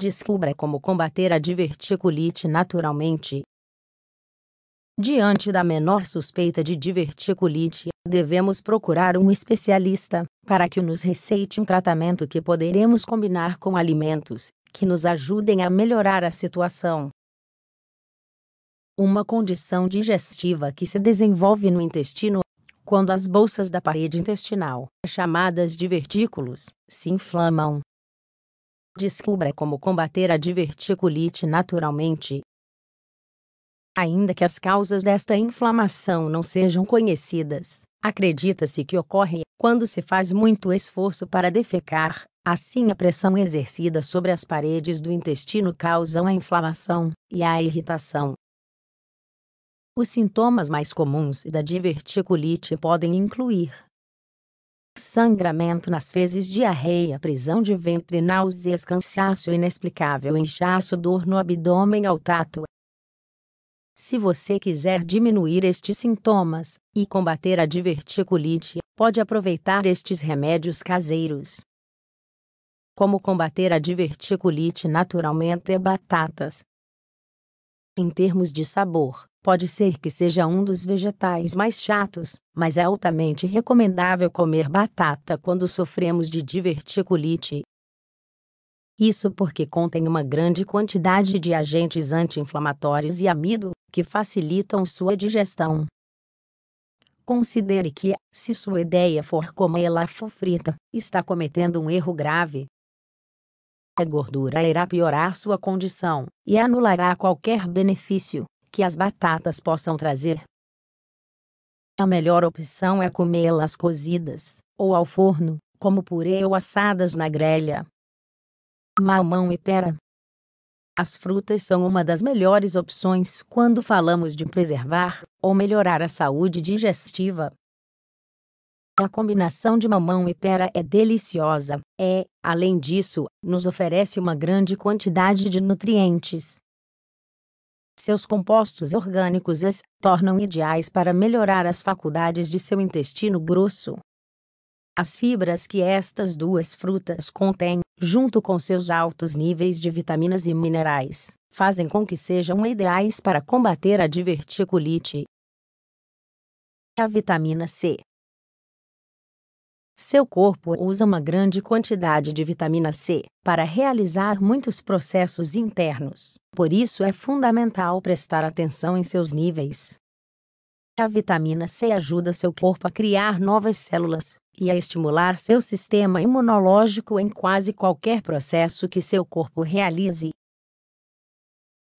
Descubra como combater a diverticulite naturalmente. Diante da menor suspeita de diverticulite, devemos procurar um especialista para que nos receite um tratamento que poderemos combinar com alimentos que nos ajudem a melhorar a situação. Uma condição digestiva que se desenvolve no intestino quando as bolsas da parede intestinal, chamadas divertículos, se inflamam Descubra como combater a diverticulite naturalmente. Ainda que as causas desta inflamação não sejam conhecidas, acredita-se que ocorre quando se faz muito esforço para defecar, assim a pressão exercida sobre as paredes do intestino causam a inflamação e a irritação. Os sintomas mais comuns da diverticulite podem incluir sangramento nas fezes, diarreia, prisão de ventre, náuseas, cansaço inexplicável, inchaço, dor no abdômen ao tato. Se você quiser diminuir estes sintomas e combater a diverticulite, pode aproveitar estes remédios caseiros. Como combater a diverticulite naturalmente é batatas. Em termos de sabor, Pode ser que seja um dos vegetais mais chatos, mas é altamente recomendável comer batata quando sofremos de diverticulite. Isso porque contém uma grande quantidade de agentes anti-inflamatórios e amido, que facilitam sua digestão. Considere que, se sua ideia for comê-la frita, está cometendo um erro grave. A gordura irá piorar sua condição e anulará qualquer benefício que as batatas possam trazer. A melhor opção é comê-las cozidas, ou ao forno, como purê ou assadas na grelha. Mamão e pera. As frutas são uma das melhores opções quando falamos de preservar ou melhorar a saúde digestiva. A combinação de mamão e pera é deliciosa, é, além disso, nos oferece uma grande quantidade de nutrientes, seus compostos orgânicos as tornam ideais para melhorar as faculdades de seu intestino grosso. As fibras que estas duas frutas contêm, junto com seus altos níveis de vitaminas e minerais, fazem com que sejam ideais para combater a diverticulite. A vitamina C seu corpo usa uma grande quantidade de vitamina C para realizar muitos processos internos, por isso é fundamental prestar atenção em seus níveis. A vitamina C ajuda seu corpo a criar novas células e a estimular seu sistema imunológico em quase qualquer processo que seu corpo realize.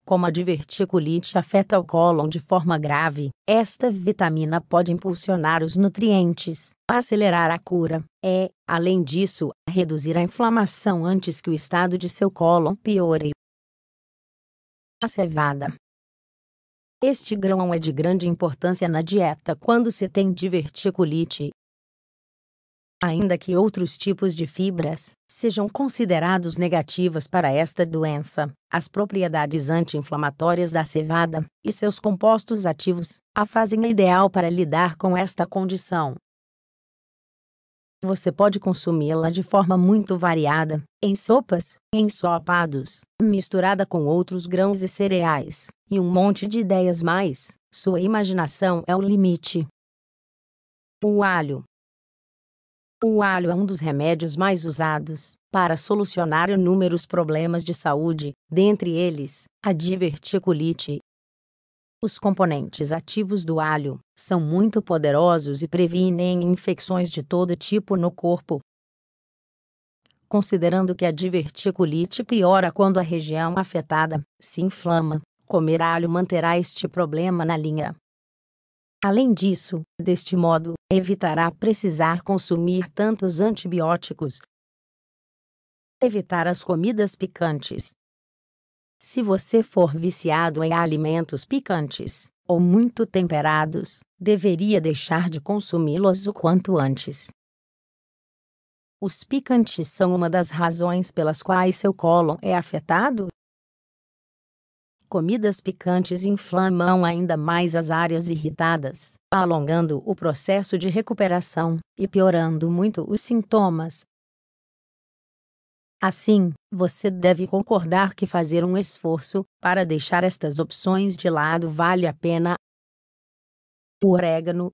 Como a diverticulite afeta o cólon de forma grave, esta vitamina pode impulsionar os nutrientes, acelerar a cura e, é, além disso, reduzir a inflamação antes que o estado de seu cólon piore. A cevada. Este grão é de grande importância na dieta quando se tem diverticulite ainda que outros tipos de fibras sejam considerados negativas para esta doença, as propriedades anti-inflamatórias da cevada e seus compostos ativos a fazem ideal para lidar com esta condição. Você pode consumi-la de forma muito variada, em sopas, em ensopados, misturada com outros grãos e cereais, e um monte de ideias mais. Sua imaginação é o limite. O alho o alho é um dos remédios mais usados para solucionar inúmeros problemas de saúde, dentre eles, a diverticulite. Os componentes ativos do alho são muito poderosos e previnem infecções de todo tipo no corpo. Considerando que a diverticulite piora quando a região afetada se inflama, comer alho manterá este problema na linha. Além disso, deste modo, evitará precisar consumir tantos antibióticos. Evitar as comidas picantes. Se você for viciado em alimentos picantes ou muito temperados, deveria deixar de consumi-los o quanto antes. Os picantes são uma das razões pelas quais seu cólon é afetado comidas picantes inflamam ainda mais as áreas irritadas, alongando o processo de recuperação e piorando muito os sintomas. Assim, você deve concordar que fazer um esforço para deixar estas opções de lado vale a pena. O orégano.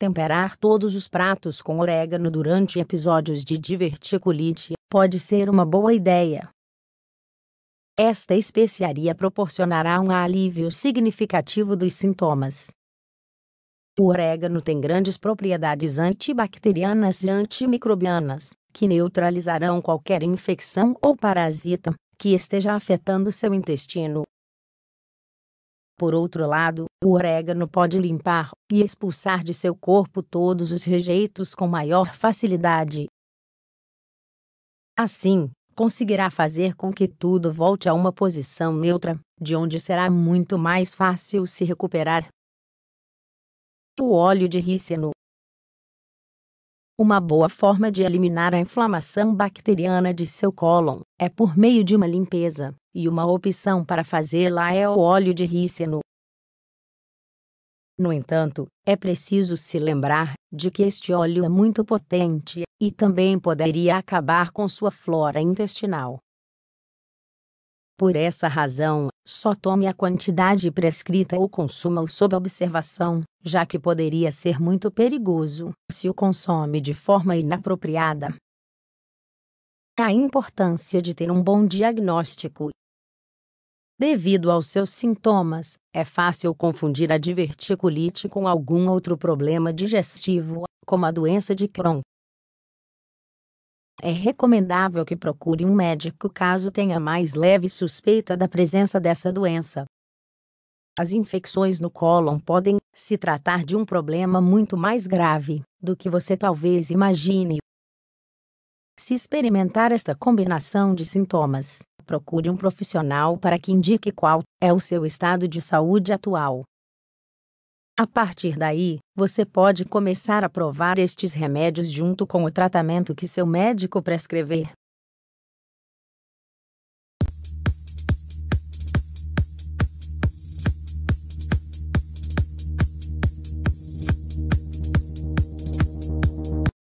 Temperar todos os pratos com orégano durante episódios de diverticulite pode ser uma boa ideia, esta especiaria proporcionará um alívio significativo dos sintomas. O orégano tem grandes propriedades antibacterianas e antimicrobianas, que neutralizarão qualquer infecção ou parasita que esteja afetando seu intestino. Por outro lado, o orégano pode limpar e expulsar de seu corpo todos os rejeitos com maior facilidade. Assim, conseguirá fazer com que tudo volte a uma posição neutra, de onde será muito mais fácil se recuperar. O óleo de rícino Uma boa forma de eliminar a inflamação bacteriana de seu cólon é por meio de uma limpeza, e uma opção para fazê-la é o óleo de rícino. No entanto, é preciso se lembrar de que este óleo é muito potente e também poderia acabar com sua flora intestinal. Por essa razão, só tome a quantidade prescrita ou consuma-o sob observação, já que poderia ser muito perigoso se o consome de forma inapropriada. A importância de ter um bom diagnóstico Devido aos seus sintomas, é fácil confundir a diverticulite com algum outro problema digestivo, como a doença de Crohn. É recomendável que procure um médico caso tenha mais leve suspeita da presença dessa doença. As infecções no cólon podem se tratar de um problema muito mais grave do que você talvez imagine. Se experimentar esta combinação de sintomas, Procure um profissional para que indique qual é o seu estado de saúde atual. A partir daí, você pode começar a provar estes remédios junto com o tratamento que seu médico prescrever.